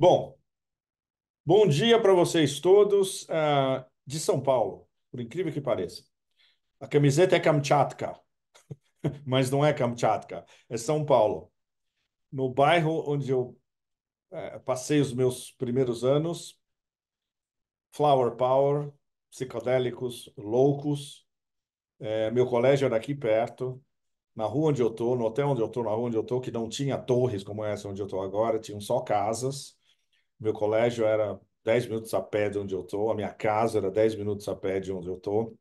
Bom, bom dia para vocês todos uh, de São Paulo, por incrível que pareça. A camiseta é Kamchatka, mas não é Kamchatka, é São Paulo. No bairro onde eu uh, passei os meus primeiros anos, Flower Power, psicodélicos, loucos. Eh, meu colégio era aqui perto, na rua onde eu tô, no hotel onde eu tô, na rua onde eu tô, que não tinha torres como essa onde eu tô agora, tinham só casas. Meu colégio era 10 minutos a pé de onde eu estou, a minha casa era 10 minutos a pé de onde eu estou.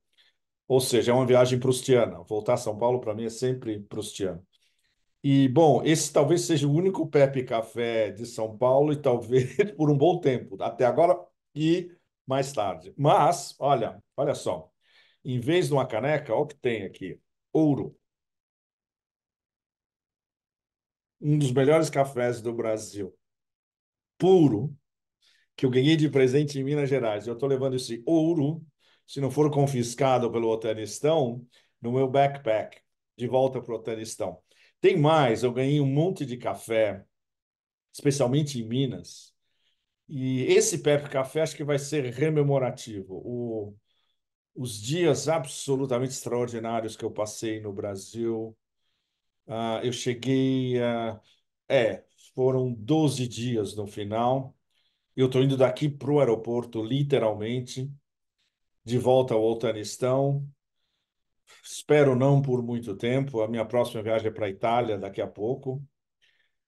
Ou seja, é uma viagem prustiana. Voltar a São Paulo, para mim, é sempre prustiano. E, bom, esse talvez seja o único Pepe Café de São Paulo e talvez por um bom tempo, até agora e mais tarde. Mas, olha, olha só. Em vez de uma caneca, olha o que tem aqui: ouro. Um dos melhores cafés do Brasil puro que eu ganhei de presente em Minas Gerais. Eu estou levando esse ouro, se não for confiscado pelo Otanistão, no meu backpack, de volta para o Otanistão. Tem mais, eu ganhei um monte de café, especialmente em Minas. E esse PEP Café acho que vai ser rememorativo. O, os dias absolutamente extraordinários que eu passei no Brasil. Uh, eu cheguei. Uh, é, foram 12 dias no final. Eu estou indo daqui para o aeroporto, literalmente, de volta ao Altanistão. Espero não por muito tempo. A minha próxima viagem é para a Itália daqui a pouco.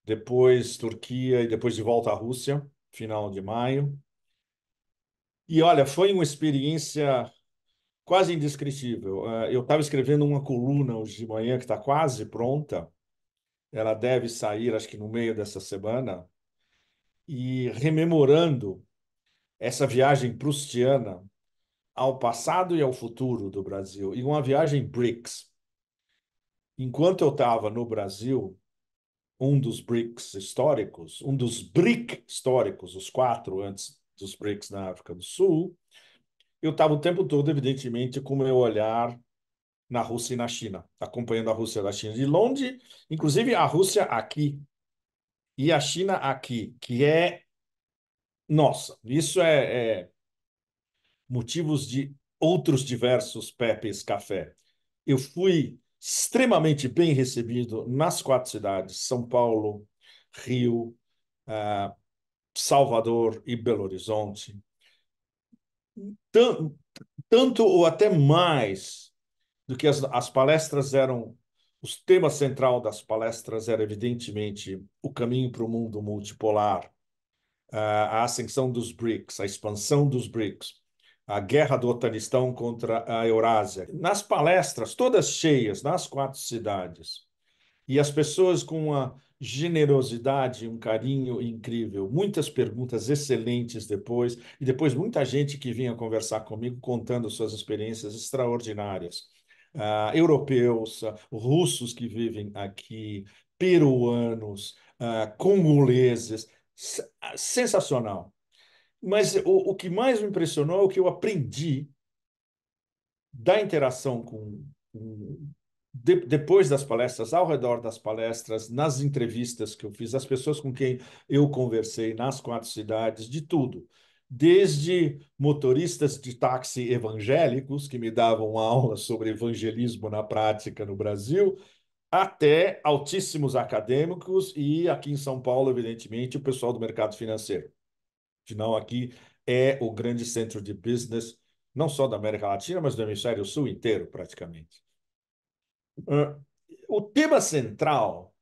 Depois Turquia e depois de volta à Rússia, final de maio. E olha, foi uma experiência quase indescritível. Eh, eu estava escrevendo uma coluna hoje de manhã que está quase pronta ela deve sair, acho que no meio dessa semana, e rememorando essa viagem prustiana ao passado e ao futuro do Brasil, e uma viagem BRICS. Enquanto eu estava no Brasil, um dos BRICS históricos, um dos BRIC históricos, os quatro antes dos BRICS na África do Sul, eu estava o tempo todo, evidentemente, com o meu olhar na Rússia e na China, acompanhando a Rússia da China. De longe, inclusive a Rússia aqui e a China aqui, que é nossa, isso é, é motivos de outros diversos Pepes Café. Eu fui extremamente bem recebido nas quatro cidades: São Paulo, Rio, uh, Salvador e Belo Horizonte. Tanto, tanto ou até mais do que as, as palestras eram. Os temas central das palestras era, evidentemente, o caminho para o mundo multipolar, a ascensão dos BRICS, a expansão dos BRICS, a guerra do Otanistão contra a Eurásia. Nas palestras, todas cheias, nas quatro cidades, e as pessoas com uma generosidade, um carinho incrível, muitas perguntas excelentes depois, e depois muita gente que vinha conversar comigo contando suas experiências extraordinárias uh, europeus, uh, russos que vivem aqui, peruanos, uh, congoleses, sensacional. Mas o, o que mais me impressionou é o que eu aprendi da interação com, com de, depois das palestras, ao redor das palestras, nas entrevistas que eu fiz, as pessoas com quem eu conversei nas quatro cidades, de tudo desde motoristas de táxi evangélicos, que me davam aula sobre evangelismo na prática no Brasil, até altíssimos acadêmicos e aqui em São Paulo, evidentemente, o pessoal do mercado financeiro. Afinal, aqui é o grande centro de business, não só da América Latina, mas do hemisfério sul inteiro, praticamente. Uh, o tema central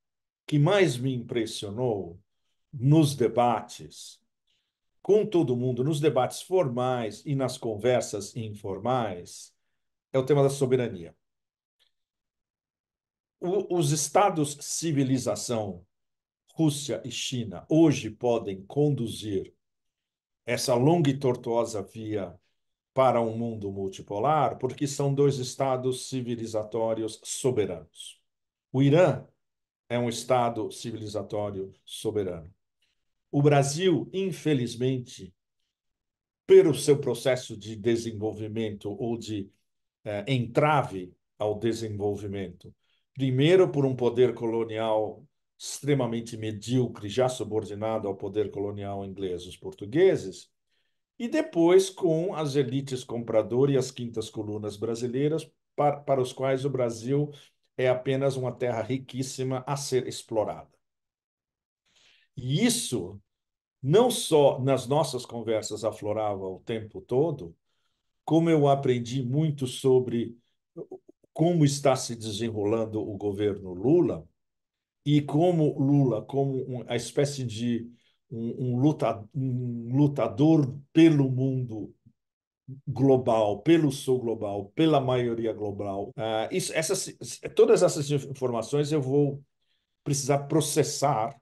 que mais me impressionou nos debates com todo mundo nos debates formais e nas conversas informais é o tema da soberania. O, os estados civilização, Rússia e China, hoje podem conduzir essa longa e tortuosa via para um mundo multipolar porque são dois estados civilizatórios soberanos. O Irã é um estado civilizatório soberano. O Brasil, infelizmente, pelo seu processo de desenvolvimento ou de eh, entrave ao desenvolvimento, primeiro por um poder colonial extremamente medíocre, já subordinado ao poder colonial inglês, os portugueses, e depois com as elites compradoras e as quintas colunas brasileiras, para, para os quais o Brasil é apenas uma terra riquíssima a ser explorada. E isso não só nas nossas conversas aflorava o tempo todo, como eu aprendi muito sobre como está se desenrolando o governo Lula e como Lula, como uma espécie de um, um, luta, um lutador pelo mundo global, pelo sul global, pela maioria global. Uh, isso, essas, todas essas informações eu vou precisar processar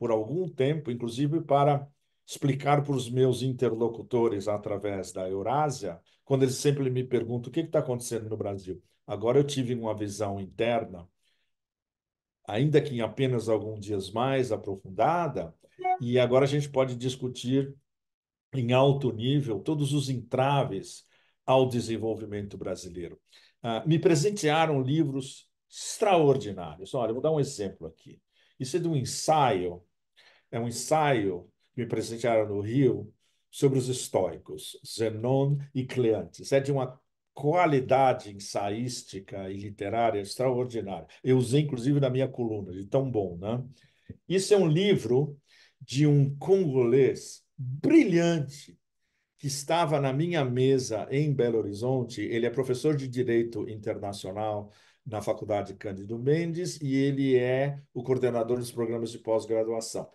por algum tempo, inclusive para explicar para os meus interlocutores através da Eurásia, quando eles sempre me perguntam o que está acontecendo no Brasil. Agora eu tive uma visão interna, ainda que em apenas alguns dias mais aprofundada, e agora a gente pode discutir em alto nível todos os entraves ao desenvolvimento brasileiro. Ah, me presentearam livros extraordinários. Olha, vou dar um exemplo aqui. Isso é de um ensaio é um ensaio que me presentearam no Rio sobre os estoicos, Zenon e Cleantes. É de uma qualidade ensaística e literária extraordinária. Eu usei, inclusive, na minha coluna, de tão bom, né? Isso é um livro de um congolês brilhante que estava na minha mesa em Belo Horizonte. Ele é professor de Direito Internacional na Faculdade Cândido Mendes e ele é o coordenador dos programas de pós-graduação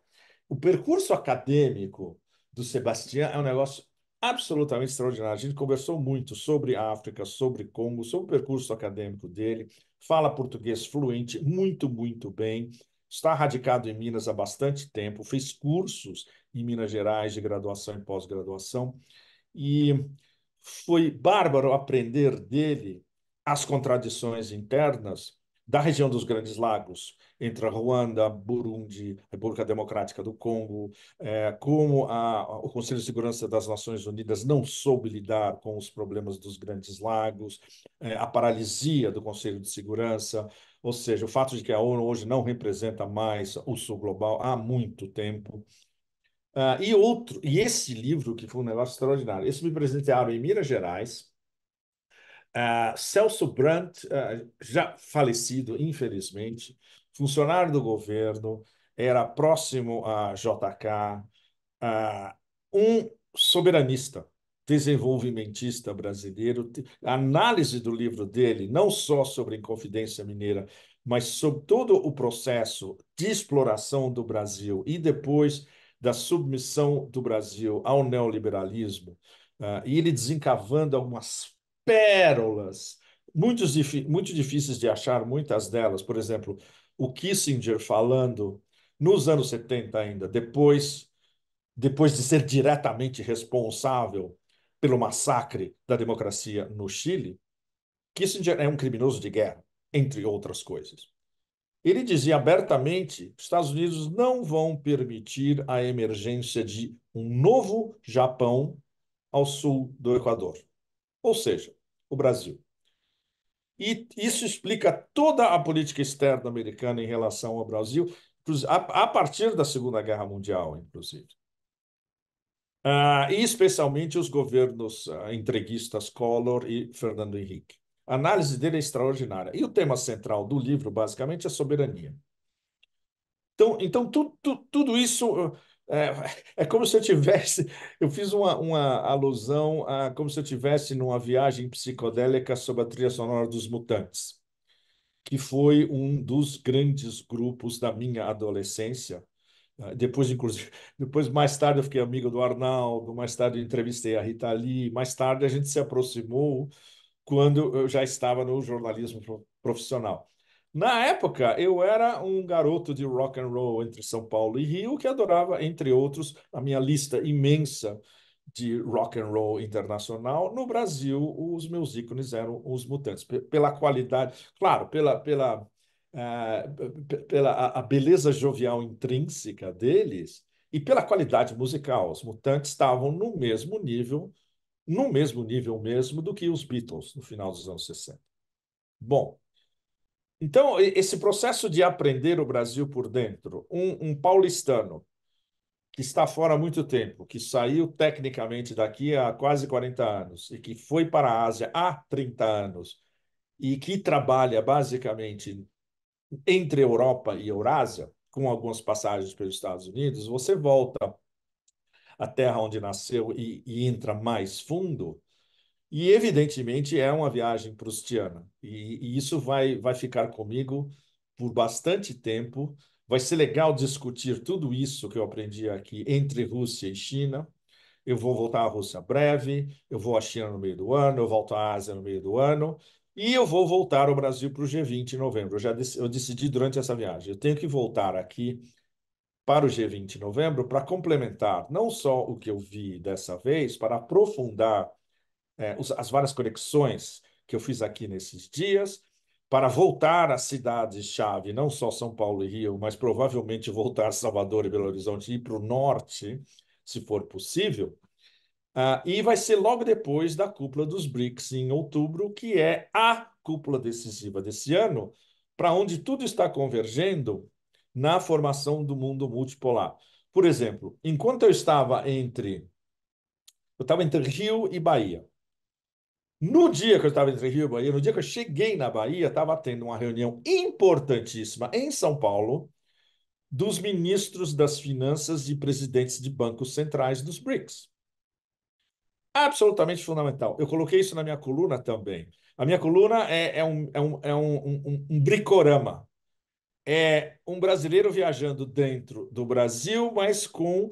o percurso acadêmico do Sebastião é um negócio absolutamente extraordinário. A gente conversou muito sobre África, sobre Congo, sobre o percurso acadêmico dele. Fala português fluente, muito, muito bem. Está radicado em Minas há bastante tempo. Fez cursos em Minas Gerais de graduação e pós-graduação. E foi bárbaro aprender dele as contradições internas da região dos Grandes Lagos, entre a Ruanda, Burundi, República Democrática do Congo, é, como a, o Conselho de Segurança das Nações Unidas não soube lidar com os problemas dos Grandes Lagos, é, a paralisia do Conselho de Segurança, ou seja, o fato de que a ONU hoje não representa mais o Sul Global há muito tempo. Uh, e outro, e esse livro que foi um negócio extraordinário, esse me presentearam em Minas Gerais, Uh, Celso Brandt, uh, já falecido, infelizmente, funcionário do governo, era próximo a JK, uh, ah, um soberanista, desenvolvimentista brasileiro. A análise do livro dele, não só sobre Inconfidência Mineira, mas sobre todo o processo de exploração do Brasil e depois da submissão do Brasil ao neoliberalismo, e ele desencavando algumas pérolas, muitos, muito difíceis de achar, muitas delas. Por exemplo, o Kissinger falando nos anos 70 ainda, depois, depois de ser diretamente responsável pelo massacre da democracia no Chile, Kissinger é um criminoso de guerra, entre outras coisas. Ele dizia abertamente: os Estados Unidos não vão permitir a emergência de um novo Japão ao sul do Equador. Ou seja, o Brasil. E isso explica toda a política externa americana em relação ao Brasil, a partir da Segunda Guerra Mundial, inclusive. Ah, e especialmente os governos ah, entreguistas Collor e Fernando Henrique. A análise dele é extraordinária. E o tema central do livro, basicamente, é soberania. Então, então tu, tu, tudo isso ah, é, é, como se eu tivesse. Eu fiz uma, uma alusão a como se eu tivesse numa viagem psicodélica sobre a trilha sonora dos Mutantes, que foi um dos grandes grupos da minha adolescência. Ah, depois, inclusive, depois mais tarde eu fiquei amigo do Arnaldo, mais tarde eu entrevistei a Rita Lee, mais tarde a gente se aproximou quando eu já estava no jornalismo profissional. Na época, eu era um garoto de rock and roll entre São Paulo e Rio que adorava, entre outros, a minha lista imensa de rock and roll internacional. No Brasil, os meus ícones eram os Mutantes, pela qualidade, claro, pela pela uh, pela a, beleza jovial intrínseca deles e pela qualidade musical. Os Mutantes estavam no mesmo nível, no mesmo nível mesmo do que os Beatles no final dos anos 60. Bom, então, esse processo de aprender o Brasil por dentro, um, um paulistano que está fora há muito tempo, que saiu tecnicamente daqui há quase 40 anos e que foi para a Ásia há 30 anos e que trabalha basicamente entre Europa e Eurásia, com algumas passagens pelos Estados Unidos, você volta à terra onde nasceu e, e entra mais fundo, e, evidentemente, é uma viagem prustiana. E, e isso vai, vai ficar comigo por bastante tempo. Vai ser legal discutir tudo isso que eu aprendi aqui entre Rússia e China. Eu vou voltar à Rússia breve, eu vou à China no meio do ano, eu volto à Ásia no meio do ano, e eu vou voltar ao Brasil para o G20 em novembro. Eu já dec eu decidi durante essa viagem. Eu tenho que voltar aqui para o G20 em novembro para complementar não só o que eu vi dessa vez, para aprofundar é, as várias conexões que eu fiz aqui nesses dias, para voltar às cidades-chave, não só São Paulo e Rio, mas provavelmente voltar a Salvador e Belo Horizonte e ir para o norte, se for possível. Ah, e vai ser logo depois da cúpula dos BRICS em outubro, que é a cúpula decisiva desse ano, para onde tudo está convergendo na formação do mundo multipolar. Por exemplo, enquanto eu estava entre eu estava entre Rio e Bahia. No dia que eu estava em Rio, Bahia, no dia que eu cheguei na Bahia, estava tendo uma reunião importantíssima em São Paulo dos ministros das finanças e presidentes de bancos centrais dos BRICS. Absolutamente fundamental. Eu coloquei isso na minha coluna também. A minha coluna é, é um, é, um, é um, um, um bricorama. É um brasileiro viajando dentro do Brasil, mas com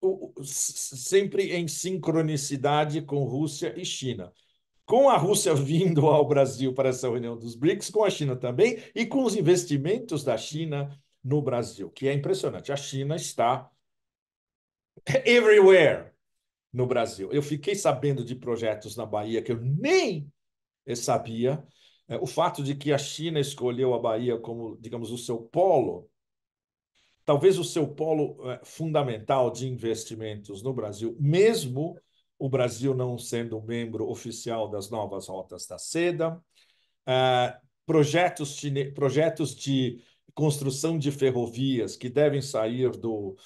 o, sempre em sincronicidade com Rússia e China com a Rússia vindo ao Brasil para essa reunião dos BRICS, com a China também, e com os investimentos da China no Brasil, que é impressionante. A China está everywhere no Brasil. Eu fiquei sabendo de projetos na Bahia que eu nem sabia. É, o fato de que a China escolheu a Bahia como, digamos, o seu polo, talvez o seu polo é, fundamental de investimentos no Brasil, mesmo o Brasil não sendo membro oficial das novas rotas da seda, uh, projetos, de, projetos de construção de ferrovias que devem sair do,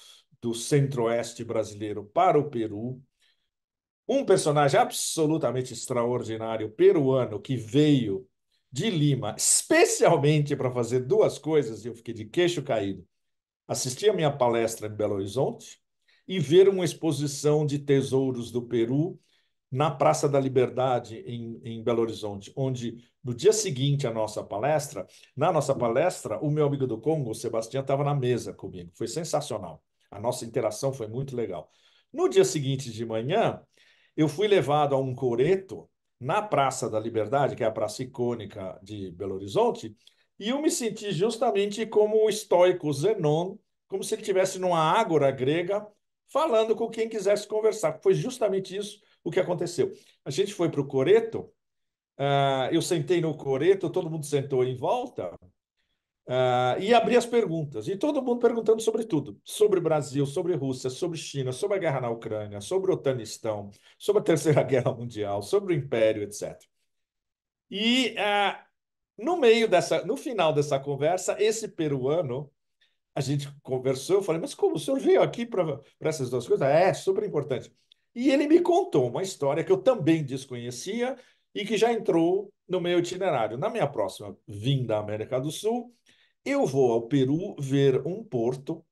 do centro-oeste brasileiro para o Peru, um personagem absolutamente extraordinário peruano que veio de Lima especialmente para fazer duas coisas e eu fiquei de queixo caído. Assisti a minha palestra em Belo Horizonte e ver uma exposição de tesouros do Peru na Praça da Liberdade, em, em Belo Horizonte, onde no dia seguinte à nossa palestra, na nossa palestra, o meu amigo do Congo, o Sebastião, estava na mesa comigo. Foi sensacional. A nossa interação foi muito legal. No dia seguinte de manhã, eu fui levado a um coreto na Praça da Liberdade, que é a praça icônica de Belo Horizonte, e eu me senti justamente como o estoico Zenon, como se ele estivesse numa ágora grega falando com quem quisesse conversar. Foi justamente isso o que aconteceu. A gente foi para o Coreto, uh, eu sentei no Coreto, todo mundo sentou em volta uh, e abri as perguntas. E todo mundo perguntando sobre tudo: sobre Brasil, sobre Rússia, sobre China, sobre a guerra na Ucrânia, sobre o Otanistão, sobre a Terceira Guerra Mundial, sobre o Império, etc. E uh, no meio dessa, no final dessa conversa, esse peruano a gente conversou, eu falei, mas como o senhor veio aqui para essas duas coisas? É, super importante. E ele me contou uma história que eu também desconhecia e que já entrou no meu itinerário. Na minha próxima vinda à América do Sul, eu vou ao Peru ver um porto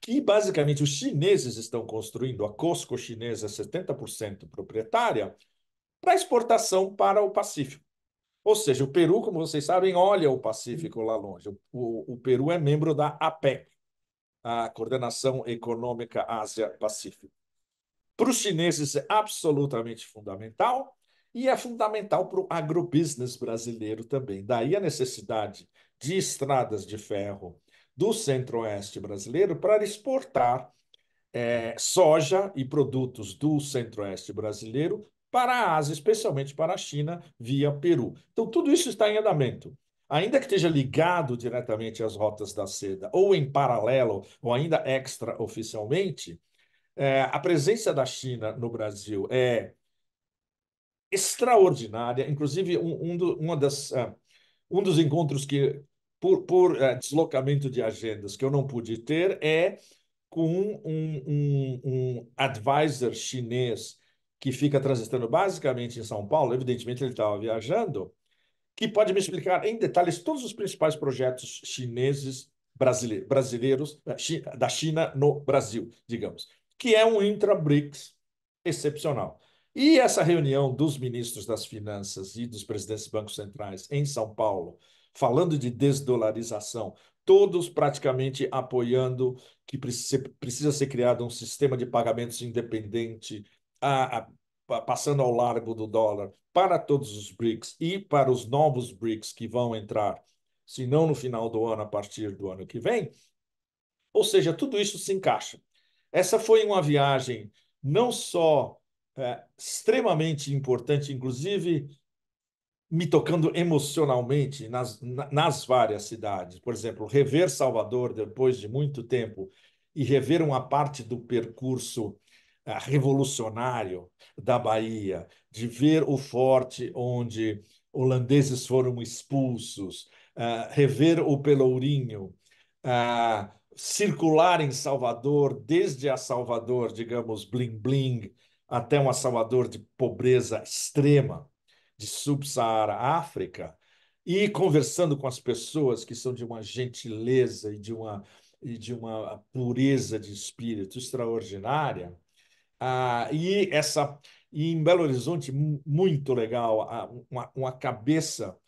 que basicamente os chineses estão construindo, a Costco chinesa 70% é proprietária, para exportação para o Pacífico. Ou seja, o Peru, como vocês sabem, olha o Pacífico uhum. lá longe. O, o, Peru é membro da APEC, a Coordenação Econômica Ásia-Pacífico. Para os chineses é absolutamente fundamental e é fundamental para o agrobusiness brasileiro também. Daí a necessidade de estradas de ferro do centro-oeste brasileiro para exportar é, soja e produtos do centro-oeste brasileiro para a Ásia, especialmente para a China, via Peru. Então, tudo isso está em andamento. Ainda que esteja ligado diretamente às rotas da seda, ou em paralelo, ou ainda extraoficialmente, é, a presença da China no Brasil é extraordinária. Inclusive, um, um, do, uma das, uh, um dos encontros que, por, por uh, deslocamento de agendas, que eu não pude ter, é com um, um, um advisor chinês que fica transitando basicamente em São Paulo, evidentemente ele estava viajando, que pode me explicar em detalhes todos os principais projetos chineses brasileiros eh, da China no Brasil, digamos, que é um intra-BRICS excepcional. E essa reunião dos ministros das Finanças e dos presidentes dos bancos centrais em São Paulo, falando de desdolarização, todos praticamente apoiando que precisa ser criado um sistema de pagamentos independente a, a, a, passando ao largo do dólar para todos os BRICS e para os novos BRICS que vão entrar, se não no final do ano, a partir do ano que vem. Ou seja, tudo isso se encaixa. Essa foi uma viagem não só é, extremamente importante, inclusive me tocando emocionalmente nas, nas várias cidades. Por exemplo, rever Salvador depois de muito tempo e rever uma parte do percurso eh, revolucionário da Bahia, de ver o forte onde holandeses foram expulsos, eh, rever o Pelourinho, eh, circular em Salvador, desde a Salvador, digamos, bling-bling, até uma Salvador de pobreza extrema, de subsaara África, e conversando com as pessoas que são de uma gentileza e de uma, e de uma pureza de espírito extraordinária, ah, e essa e em Belo Horizonte, muito legal, uma, uma cabeça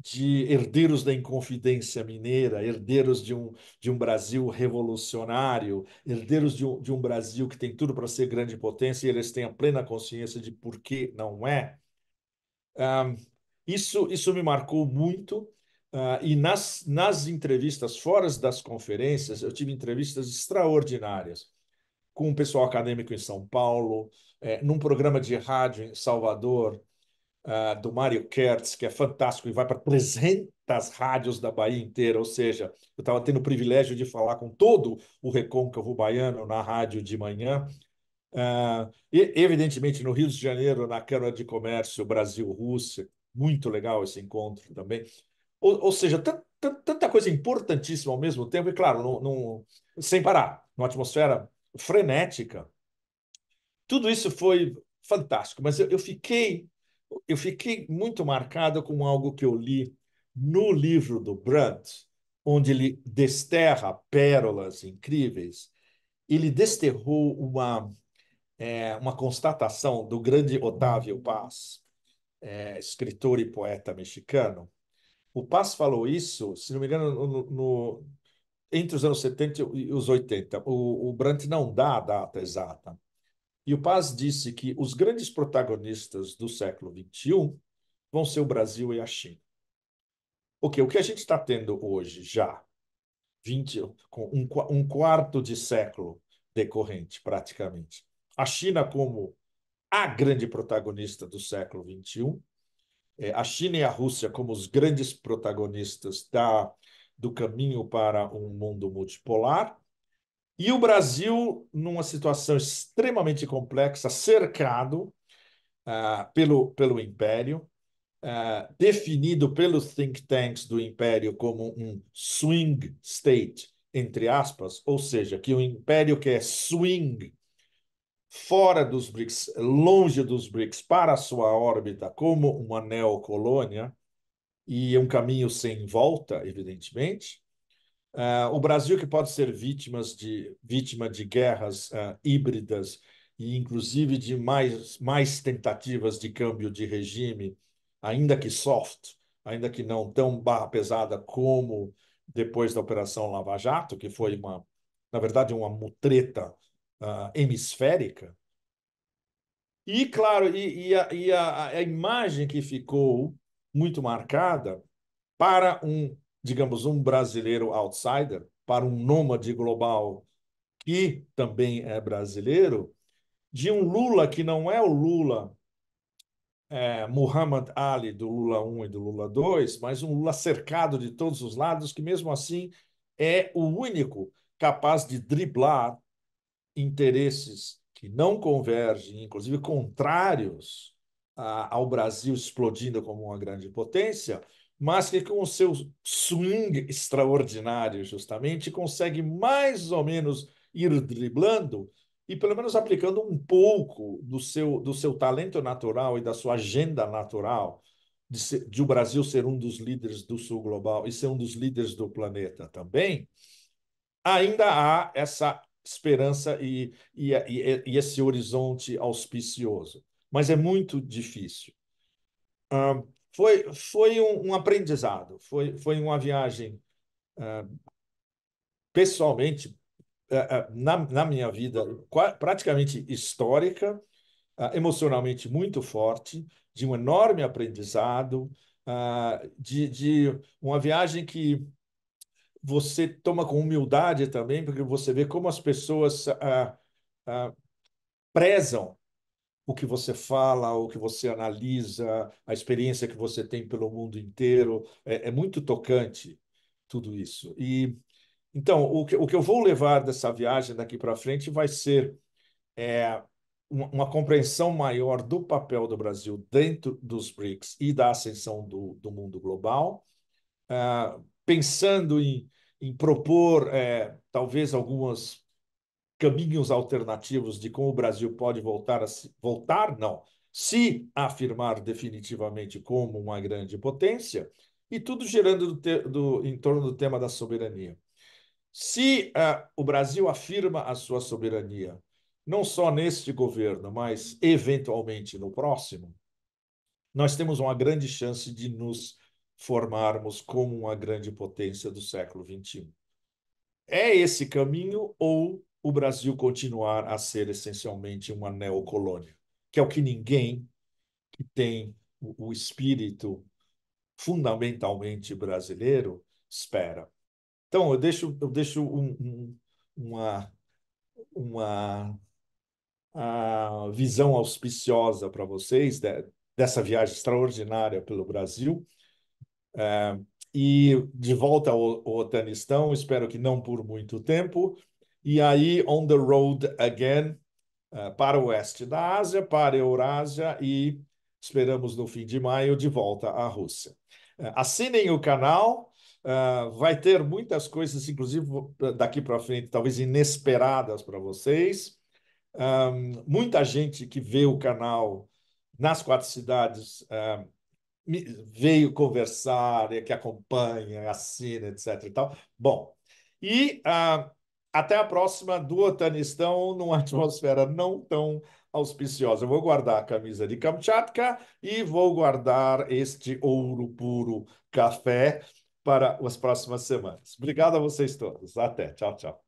de herdeiros da Inconfidência Mineira, herdeiros de um, de um Brasil revolucionário, herdeiros de um, de um Brasil que tem tudo para ser grande potência e eles têm a plena consciência de por que não é. Ah, isso, isso me marcou muito. Uh, e nas, nas entrevistas, fora das conferências, eu tive entrevistas extraordinárias com o pessoal acadêmico em São Paulo, é, num programa de rádio em Salvador, uh, do Mário Kertz, que é fantástico e vai para 300 rádios da Bahia inteira. Ou seja, eu estava tendo o privilégio de falar com todo o recôncavo baiano na rádio de manhã. Uh, e, evidentemente, no Rio de Janeiro, na Câmara de Comércio Brasil-Rússia, muito legal esse encontro também. Ou, ou seja, tanta coisa importantíssima ao mesmo tempo, e claro, sem parar, numa atmosfera frenética. Tudo isso foi fantástico, mas eu, eu fiquei eu fiquei muito marcado com algo que eu li no livro do Brandt, onde ele desterra pérolas incríveis. Ele desterrou uma é, uma constatação do grande Otávio Paz, é, escritor e poeta mexicano. O Paz falou isso, se não me engano, no, no, entre os anos 70 e os 80. O, o Brandt não dá a data exata. E o Paz disse que os grandes protagonistas do século 21 vão ser o Brasil e a China. que o que a gente está tendo hoje já, 20, com um, um quarto de século decorrente, praticamente. A China como a grande protagonista do século XXI, é, a China e a Rússia como os grandes protagonistas da do caminho para um mundo multipolar. E o Brasil, numa situação extremamente complexa, cercado uh, pelo, pelo Império, uh, definido pelos think tanks do Império como um swing state, entre aspas, ou seja, que o Império quer é swing fora dos BRICS, longe dos BRICS, para a sua órbita, como uma neocolônia, e é um caminho sem volta, evidentemente. Uh, o Brasil que pode ser vítimas de, vítima de guerras uh, híbridas e inclusive de mais, mais tentativas de câmbio de regime, ainda que soft, ainda que não tão barra pesada como depois da Operação Lava Jato, que foi uma, na verdade, uma mutreta uh, hemisférica. E, claro, e, e, a, e a, a imagem que ficou muito marcada para um, digamos, um brasileiro outsider, para um nômade global que também é brasileiro, de um Lula que não é o Lula é, Muhammad Ali do Lula 1 e do Lula 2, mas um Lula cercado de todos os lados, que mesmo assim é o único capaz de driblar interesses que não convergem, inclusive contrários ao Brasil explodindo como uma grande potência, mas que com o seu swing extraordinário, justamente, consegue mais ou menos ir driblando e pelo menos aplicando um pouco do seu, do seu talento natural e da sua agenda natural de, ser, de o Brasil ser um dos líderes do Sul Global e ser um dos líderes do planeta também, ainda há essa esperança e, e, e, e esse horizonte auspicioso mas é muito difícil. foi foi um, um, aprendizado, foi, foi uma viagem pessoalmente, na, na minha vida, praticamente histórica, emocionalmente muito forte, de um enorme aprendizado, de, de uma viagem que você toma com humildade também, porque você vê como as pessoas ah, prezam o que você fala, o que você analisa, a experiência que você tem pelo mundo inteiro. É, é muito tocante tudo isso. E então o que, o que eu vou levar dessa viagem daqui para frente vai ser é, uma, uma, compreensão maior do papel do Brasil dentro dos BRICS e da ascensão do, do mundo global, ah, pensando em, em propor é, talvez algumas caminhos alternativos de como o Brasil pode voltar a se, voltar, não, se afirmar definitivamente como uma grande potência, e tudo girando do te, do, em torno do tema da soberania. Se uh, o Brasil afirma a sua soberania, não só neste governo, mas eventualmente no próximo, nós temos uma grande chance de nos formarmos como uma grande potência do século XXI. É esse caminho ou o Brasil continuar a ser essencialmente uma neocolônia, que é o que ninguém que tem o espírito fundamentalmente brasileiro espera. Então, eu deixo, eu deixo um, um, uma, uma a visão auspiciosa para vocês de, dessa viagem extraordinária pelo Brasil. É, e de volta ao, ao espero que não por muito tempo, e aí, On the Road Again, eh, para o oeste da Ásia, para a Eurásia e esperamos no fim de maio de volta à Rússia. Eh, assinem o canal, eh, vai ter muitas coisas, inclusive daqui para frente, talvez inesperadas para vocês. Muita gente que vê o canal nas quatro cidades veio conversar, é que acompanha, assina, etc. E tal. Bom, e uh, até a próxima do Otanistão, numa atmosfera não tão auspiciosa. Eu vou guardar a camisa de Kamchatka e vou guardar este ouro puro café para as próximas semanas. Obrigado a vocês todos. Até. Tchau, tchau.